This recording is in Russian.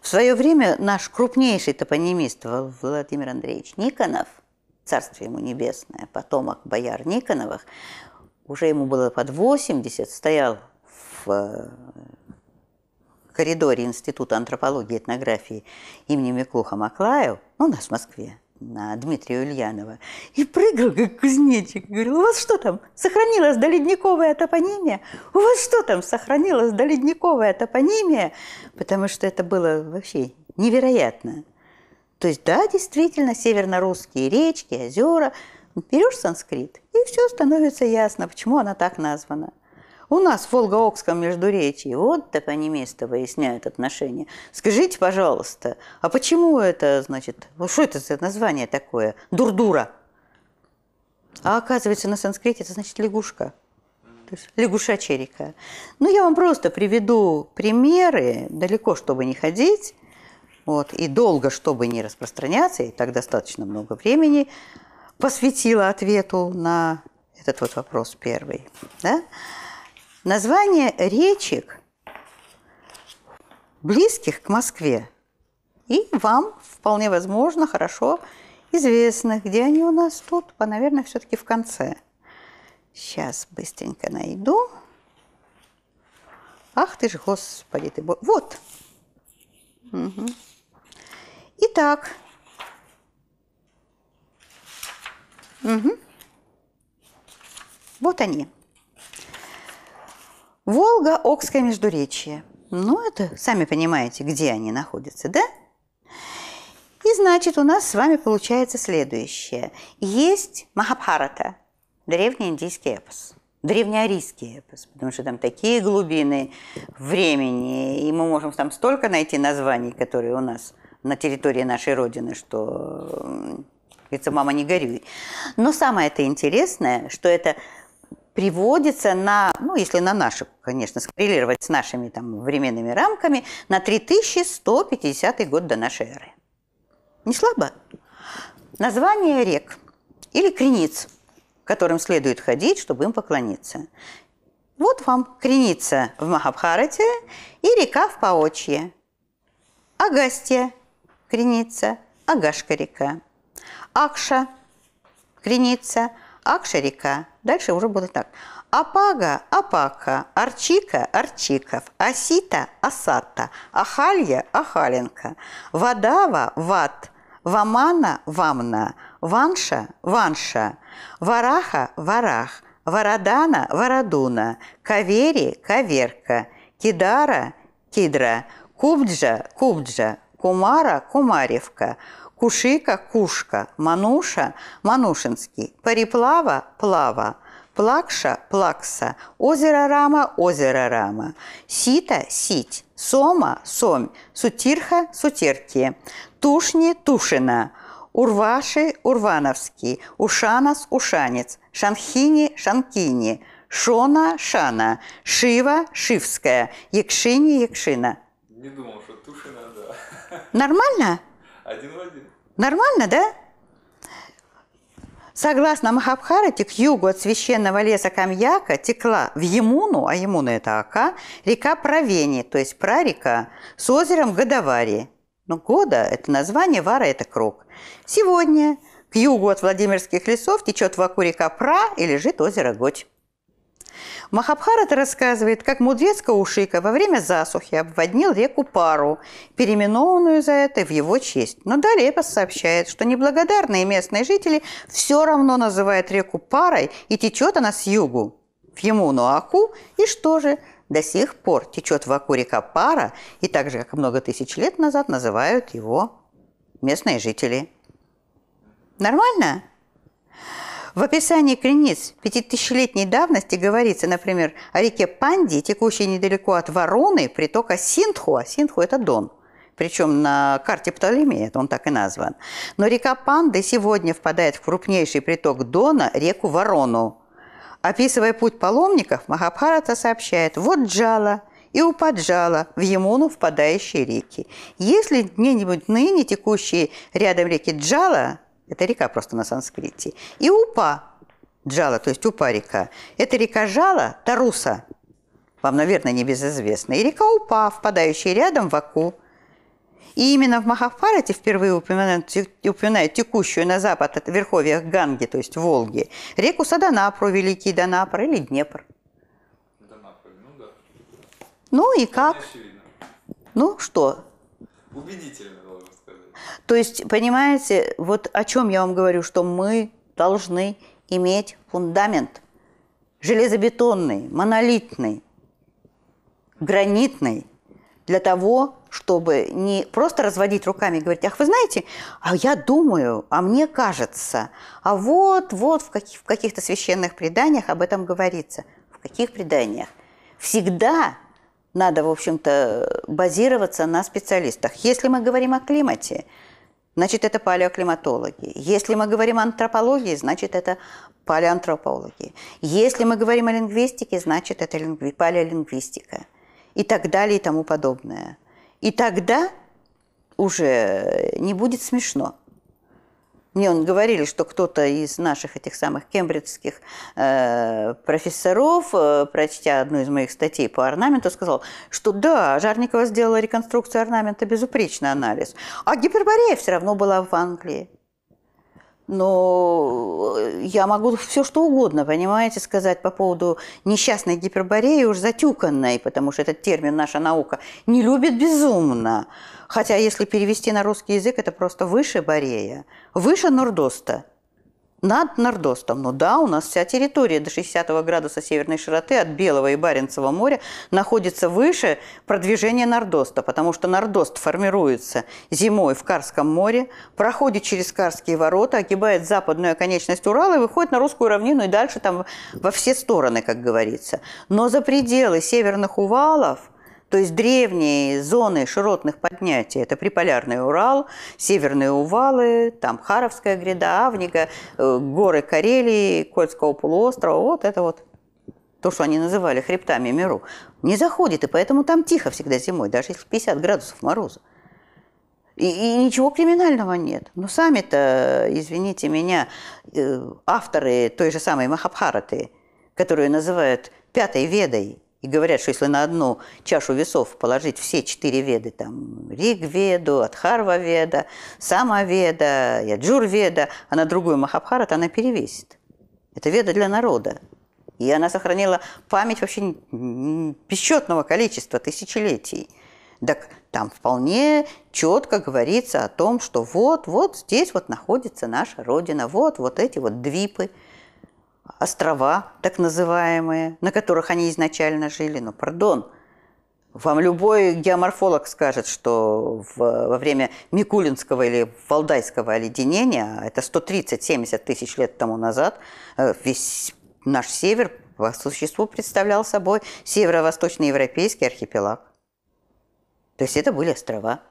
В свое время наш крупнейший топонимист Владимир Андреевич Никонов, царствие ему небесное, потомок бояр Никоновых, уже ему было под 80, стоял в э, коридоре Института антропологии и этнографии имени Миклуха Маклаев, ну, у нас в Москве, на Дмитрия Ульянова, и прыгал, как кузнечик. Говорил, у вас что там, сохранилась доледниковая топонимия? У вас что там, сохранилась доледниковая топонимия? Потому что это было вообще невероятно. То есть, да, действительно, северно-русские речки, озера. Берешь санскрит, и все становится ясно, почему она так названа. У нас в Волгоокском окском междуречии вот так они место выясняют отношения. Скажите, пожалуйста, а почему это, значит, что это за название такое? Дурдура. А оказывается, на санскрите это значит лягушка. То есть лягушачья река. Ну, я вам просто приведу примеры, далеко чтобы не ходить, вот, и долго, чтобы не распространяться, и так достаточно много времени посвятила ответу на этот вот вопрос первый. Да? Название речек, близких к Москве, и вам вполне возможно хорошо известных. Где они у нас тут? По, наверное, все-таки в конце. Сейчас быстренько найду. Ах ты ж, господи ты, бо... вот. Угу. Итак. Угу. Вот они. Волга, Окское междуречье. Ну, это сами понимаете, где они находятся, да? И значит, у нас с вами получается следующее. Есть Махабхарата, древний индийский эпос, древнеарийский эпос, потому что там такие глубины времени, и мы можем там столько найти названий, которые у нас на территории нашей Родины, что лица мама, не горюй. Но самое это интересное, что это приводится на, ну, если на наши, конечно, скоррелировать с нашими там временными рамками, на 3150 год до нашей эры. Не слабо? Название рек или крениц, которым следует ходить, чтобы им поклониться. Вот вам креница в Махабхарате и река в Паочье. Агастья креница, Агашка река. Акша – креница – Акшарика, дальше уже будет так. Апага – Апака, Арчика – Арчиков, Асита – Асата, Ахалья – Ахаленко, Вадава – Ват, Вамана – Вамна, Ванша – Ванша, Вараха – Варах, Варадана – Варадуна, Кавери – Каверка, Кидара – Кидра, Кубджа – Кубджа, Кумара – Кумаревка, Кушика – кушка, мануша – манушинский, париплава – плава, плакша – плакса, озеро Рама – озеро Рама, сита – сить, сома – сомь, сутирха – сутерки, тушни – тушина, урваши – урвановский, ушанас – ушанец, шанхини – шанкини, шона – шана, шива – шивская, якшини – якшина. Не думал, что тушина, да. Нормально? Один в один. Нормально, да? Согласно Махабхарате, к югу от священного леса Камьяка текла в Емуну, а Емуна – это Ака, река Правени, то есть прарека, с озером Годовари. Но ну, Года – это название, Вара – это круг. Сегодня к югу от Владимирских лесов течет в Аку река Пра и лежит озеро Годь. Махабхарат рассказывает, как мудрец Каушика во время засухи обводнил реку Пару, переименованную за это в его честь. Но далее сообщает, что неблагодарные местные жители все равно называют реку Парой, и течет она с югу, в Ямуну-Аку, и что же – до сих пор течет в Аку река Пара, и так же, как много тысяч лет назад, называют его местные жители. Нормально? В описании крениц пятитысячелетней давности говорится, например, о реке Панди, текущей недалеко от Вороны, притока Синтхуа. Синтхуа – это Дон. Причем на карте Птолемея он так и назван. Но река Панды сегодня впадает в крупнейший приток Дона – реку Ворону. Описывая путь паломников, Махабхарата сообщает «Вот Джала, и у Паджала в Ямуну впадающие реки. Если где-нибудь ныне текущие рядом реки Джала, это река просто на санскрите. И Упа, Джала, то есть Упа река. Это река Жала, Таруса, вам, наверное, не небезызвестна. И река Упа, впадающая рядом в Аку. И именно в Махабхарате впервые упоминают, текущую на запад от верховьях Ганги, то есть Волги, реку Саданапру, Великий Донапр или Днепр. ну Ну и как? Ну что? Убедительно. То есть, понимаете, вот о чем я вам говорю, что мы должны иметь фундамент железобетонный, монолитный, гранитный, для того, чтобы не просто разводить руками и говорить, ах, вы знаете, а я думаю, а мне кажется, а вот, вот в, каких, в каких-то священных преданиях об этом говорится. В каких преданиях? Всегда надо, в общем-то, базироваться на специалистах. Если мы говорим о климате, значит, это палеоклиматологи. Если мы говорим о антропологии, значит, это палеантропологи. Если мы говорим о лингвистике, значит, это лингви... палеолингвистика. И так далее, и тому подобное. И тогда уже не будет смешно. Мне он говорили, что кто-то из наших этих самых кембриджских э, профессоров, э, прочтя одну из моих статей по орнаменту, сказал, что да, Жарникова сделала реконструкцию орнамента, безупречный анализ, а гиперборея все равно была в Англии но э, я могу все что угодно, понимаете, сказать по поводу несчастной гипербореи, уж затюканной, потому что этот термин наша наука не любит безумно. Хотя если перевести на русский язык, это просто выше Борея, выше Нордоста – над Нордостом. ну да, у нас вся территория до 60 градуса северной широты от Белого и Баренцева моря находится выше продвижения Нордоста, потому что Нордост формируется зимой в Карском море, проходит через Карские ворота, огибает западную оконечность Урала и выходит на русскую равнину и дальше там во все стороны, как говорится. Но за пределы северных увалов – то есть древние зоны широтных поднятий – это Приполярный Урал, Северные Увалы, там Харовская гряда, Авника, э, горы Карелии, Кольского полуострова. Вот это вот то, что они называли хребтами миру, не заходит, и поэтому там тихо всегда зимой, даже если 50 градусов мороза. И, и ничего криминального нет. Но сами-то, извините меня, э, авторы той же самой Махабхараты, которую называют пятой ведой, и говорят, что если на одну чашу весов положить все четыре веды, там Ригведу, Адхарва-веда, Самаведа, Яджур-веда, а на другую Махабхарат она перевесит. Это веда для народа. И она сохранила память вообще бесчетного количества тысячелетий. Так там вполне четко говорится о том, что вот, вот здесь вот находится наша Родина, вот, вот эти вот двипы – острова, так называемые, на которых они изначально жили. Ну, пардон, вам любой геоморфолог скажет, что в, во время Микулинского или Валдайского оледенения, а это 130-70 тысяч лет тому назад, э, весь наш север по существу представлял собой северо-восточноевропейский архипелаг. То есть это были острова.